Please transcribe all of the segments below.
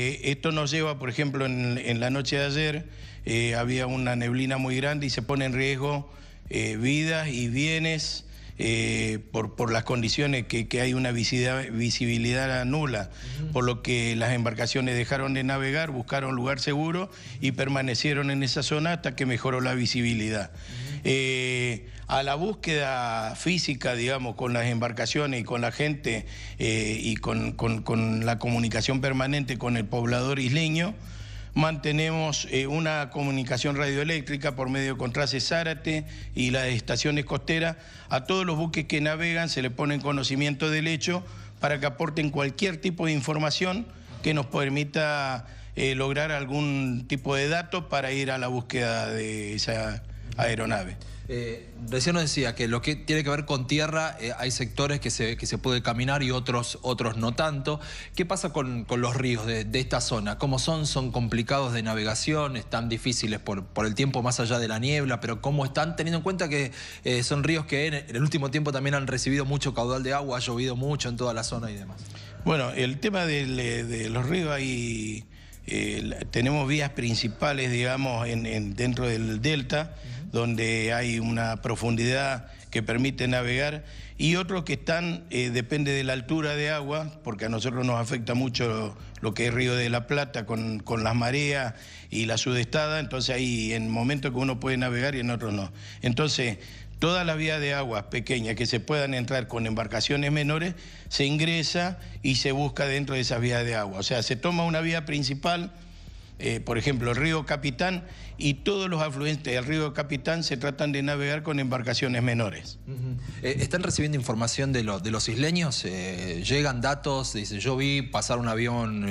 Eh, esto nos lleva, por ejemplo, en, la noche de ayer eh, había una neblina muy grande y se pone en riesgo eh, vidas y bienes por, las condiciones que, hay una visibilidad, nula, por lo que las embarcaciones dejaron de navegar, buscaron lugar seguro y permanecieron en esa zona hasta que mejoró la visibilidad. Eh, a la búsqueda física, digamos, con las embarcaciones y con la gente eh, y con, la comunicación permanente con el poblador isleño. Mantenemos eh, una comunicación radioeléctrica por medio de Contrase Zárate y las estaciones costeras. A todos los buques que navegan se les pone conocimiento del hecho para que aporten cualquier tipo de información que nos permita lograr algún tipo de dato para ir a la búsqueda de esa aeronave. Eh, recién nos decía que lo que tiene que ver con tierra, eh, hay sectores que se, puede caminar y otros, otros no tanto. ¿Qué pasa con, los ríos de, esta zona? ¿Cómo son? ¿Son complicados de navegación? ¿Están difíciles por, el tiempo más allá de la niebla? ¿Pero cómo están? Teniendo en cuenta que eh, son ríos que en, el último tiempo también han recibido mucho caudal de agua, ha llovido mucho en toda la zona y demás. Bueno, el tema de, los ríos ahí... tenemos vías principales, digamos, en, dentro del delta donde hay una profundidad que permite navegar, y otros que están, eh, depende de la altura de agua, porque a nosotros nos afecta mucho lo que es Río de la Plata con, las mareas y la sudestada, entonces ahí en momentos que uno puede navegar y en otros no. Entonces, todas las vías de aguas pequeñas que se puedan entrar con embarcaciones menores, se ingresa y se busca dentro de esas vías de agua. O sea, se toma una vía principal eh, por ejemplo, el río Capitán y todos los afluentes del río Capitán se tratan de navegar con embarcaciones menores. Eh, ¿Están recibiendo información de, los isleños? Eh, ¿Llegan datos? Dice, yo vi pasar un avión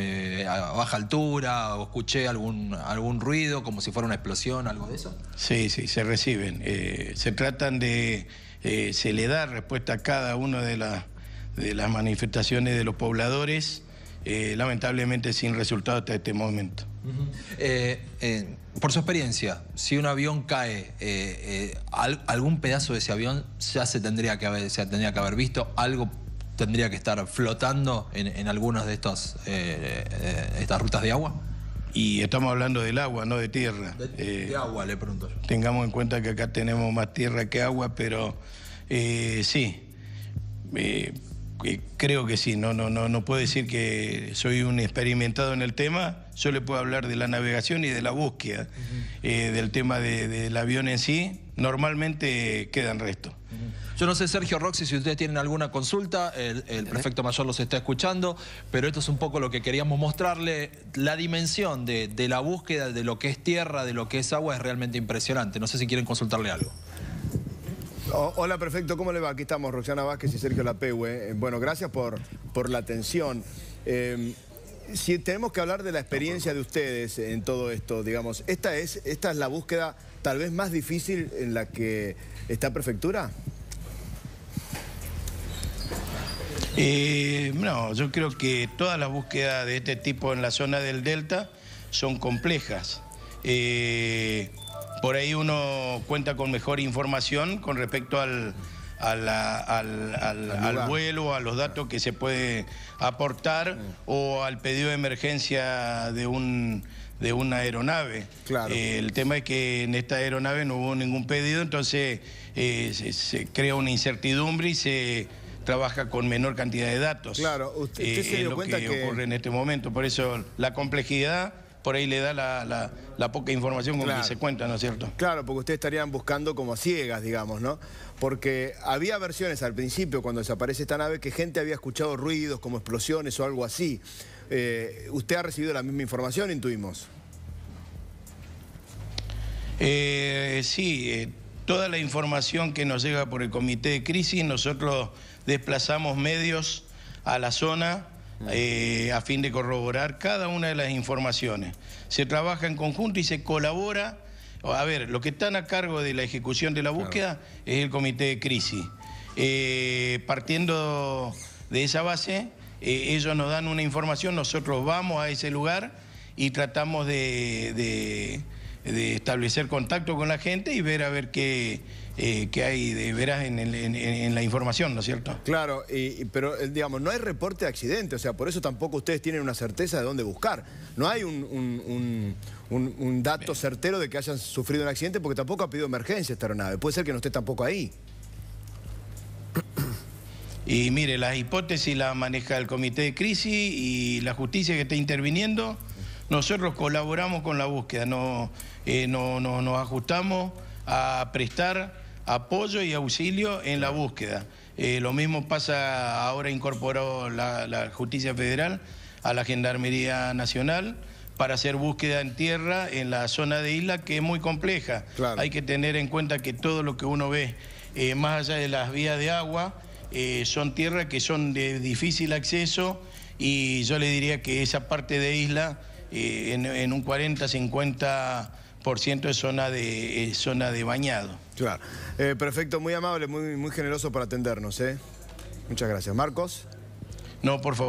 a baja altura o escuché algún, ruido como si fuera una explosión, algo de eso. Sí, sí, se reciben. se tratan de... se le da respuesta a cada una de, las manifestaciones de los pobladores. lamentablemente sin resultado hasta este momento. Eh, eh, por su experiencia, si un avión cae, eh, algún pedazo de ese avión ya se tendría que haber, tendría que haber visto, algo tendría que estar flotando en, algunas de estas, estas rutas de agua. Y estamos hablando del agua, no de tierra. De, de agua, le pregunto yo. Tengamos en cuenta que acá tenemos más tierra que agua, pero sí eh, creo que sí, no, no, no, no puedo decir que soy un experimentado en el tema, yo le puedo hablar de la navegación y de la búsqueda, eh, del tema del avión en sí, normalmente quedan restos. Yo no sé, Sergio Roxy, si ustedes tienen alguna consulta, el, eh. prefecto mayor los está escuchando, pero esto es un poco lo que queríamos mostrarle, la dimensión de la búsqueda, de lo que es tierra, de lo que es agua, es realmente impresionante. No sé si quieren consultarle algo hola, perfecto, ¿cómo le va? Aquí estamos, Roxana Vázquez y Sergio Lapegue. Eh, bueno, gracias por, la atención. Em, si tenemos que hablar de la experiencia de ustedes en todo esto, digamos, ¿esta es, esta es la búsqueda tal vez más difícil en la que está Prefectura? Eh, no, yo creo que todas las búsquedas de este tipo en la zona del Delta son complejas. Eh, por ahí uno cuenta con mejor información con respecto al, vuelo, a los datos que se puede aportar o al pedido de emergencia de un de una aeronave. Eh, el tema es que en esta aeronave no hubo ningún pedido, entonces eh, se, crea una incertidumbre y se, trabaja con menor cantidad de datos. Claro, usted, lo cuenta que, ocurre en este momento. Por eso la complejidad por ahí le da la, poca información con que se cuenta, ¿no es cierto? Claro, porque ustedes estarían buscando como ciegas, digamos, ¿no? Porque había versiones al principio, cuando desaparece esta nave, que gente había escuchado ruidos como explosiones o algo así. Eh, ¿Usted ha recibido la misma información, intuimos? Eh, sí, eh, toda la información que nos llega por el comité de crisis, nosotros desplazamos medios a la zona Ah. Eh, a fin de corroborar cada una de las informaciones. Se trabaja en conjunto y se colabora. A ver, lo que están a cargo de la ejecución de la búsqueda es el comité de crisis. Eh, partiendo de esa base, eh, ellos nos dan una información, nosotros vamos a ese lugar y tratamos de de establecer contacto con la gente y ver a ver qué, eh, hay de veras en, la información, ¿no es cierto? Claro, y, pero eh, digamos, no hay reporte de accidente, o sea, por eso tampoco ustedes tienen una certeza de dónde buscar. No hay un, un, dato certero de que hayan sufrido un accidente porque tampoco ha pedido emergencia esta aeronave. Puede ser que no esté tampoco ahí. Y mire, las hipótesis la maneja el comité de crisis y la justicia que está interviniendo... Nosotros colaboramos con la búsqueda, eh, no, nos ajustamos a prestar apoyo y auxilio en la búsqueda. Eh, lo mismo pasa ahora incorporado la, Justicia Federal a la Gendarmería Nacional para hacer búsqueda en tierra en la zona de isla que es muy compleja. Hay que tener en cuenta que todo lo que uno ve eh, más allá de las vías de agua son tierras que son de difícil acceso y yo le diría que esa parte de isla en, un 40, 50 es zona de, eh, zona de bañado. Claro. Eh, perfecto, muy amable, muy, muy generoso para atendernos. ¿eh? Muchas gracias. Marcos. No, por favor.